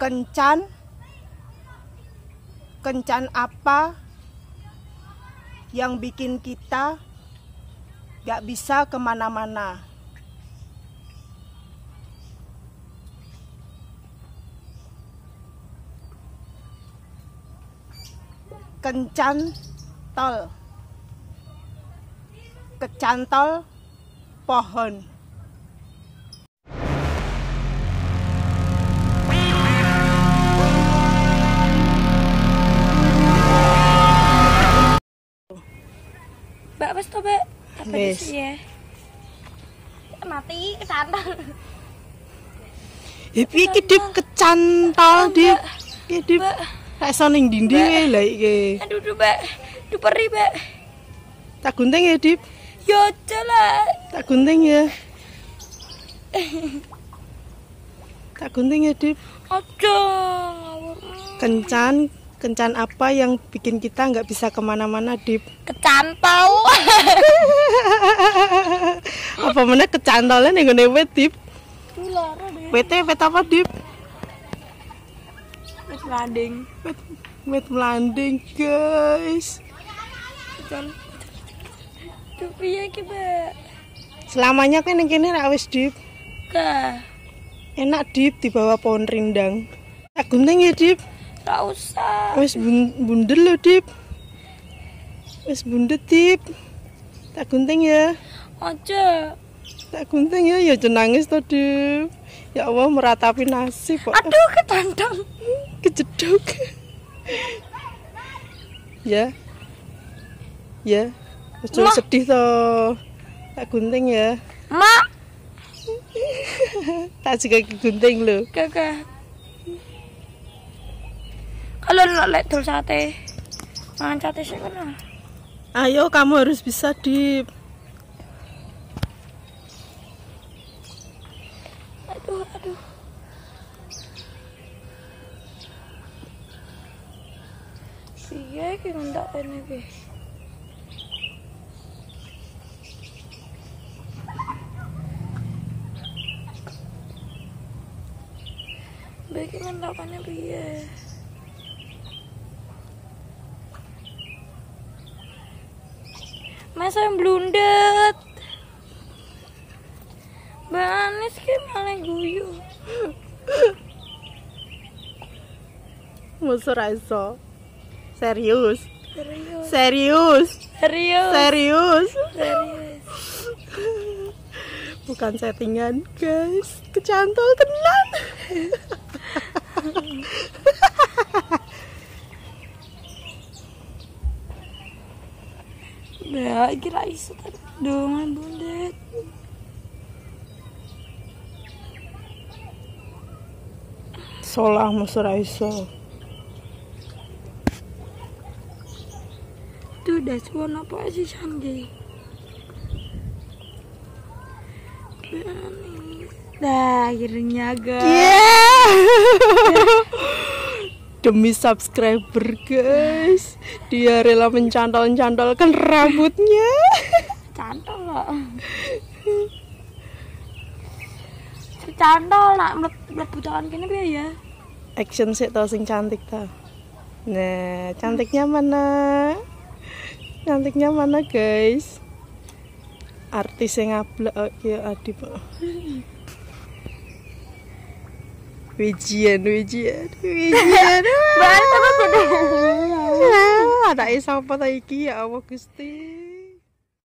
kencan kencan apa yang bikin kita gak bisa kemana-mana kencan tol kecantol pohon apa yes. ya mati santol Ipi iki dip kecantol dip. Iki dip. Kayak iso ning dinding lha iki. Aduh, duh, Mbak. Duh peri, Mbak. Tak gunting ya, Dip. Ya lah. Tak gunting ya. tak gunting ya, Dip. Aduh, Kencan kencan apa yang bikin kita nggak bisa kemana-mana di Kecantau. apa mana kecantolnya yang gede wet dip wet e, wet apa dip wet melanding wet wet melanding guys Tapi ya kita selamanya kan yang kini rawis dip enak dip di bawah pohon rindang agung ya dip Gak usah. Wes bundel lo, Dip. Wes bundet, Dip. Tak gunting ya. Ojo. Tak gunting ya, ya jenangis tuh Dip. Ya Allah meratapi nasi kok. Aduh, ketandang. Kejeduk. ya. Ya. Ojo sedih tuh. Tak gunting ya. Mak. tak juga gunting lo. Kakak kalau nak lek dul sate mangan sate sih kan ayo kamu harus bisa di aduh aduh iya ki ngendak kene ki Bagi ngendakane piye? masa yang blundet Mbak Anies kayak malah guyu Musuh raiso Serius Serius Serius Serius Serius, Serius. Bukan settingan guys Kecantol tenang Udah lagi Raisa Dongan bundet Solah musuh Raiso. Itu udah cuan apa sih Sanjay Dah akhirnya guys yeah. demi subscriber guys dia rela mencantol-cantolkan rambutnya cantol loh cantol nak mlebu tangan kini dia ya action sih tau sing cantik tau nah cantiknya mana cantiknya mana guys artis yang ngablak oh, ya adi pak Wijian, wijian, wijian. Bahasa apa dong. Ada isang apa iki ya Allah Gusti.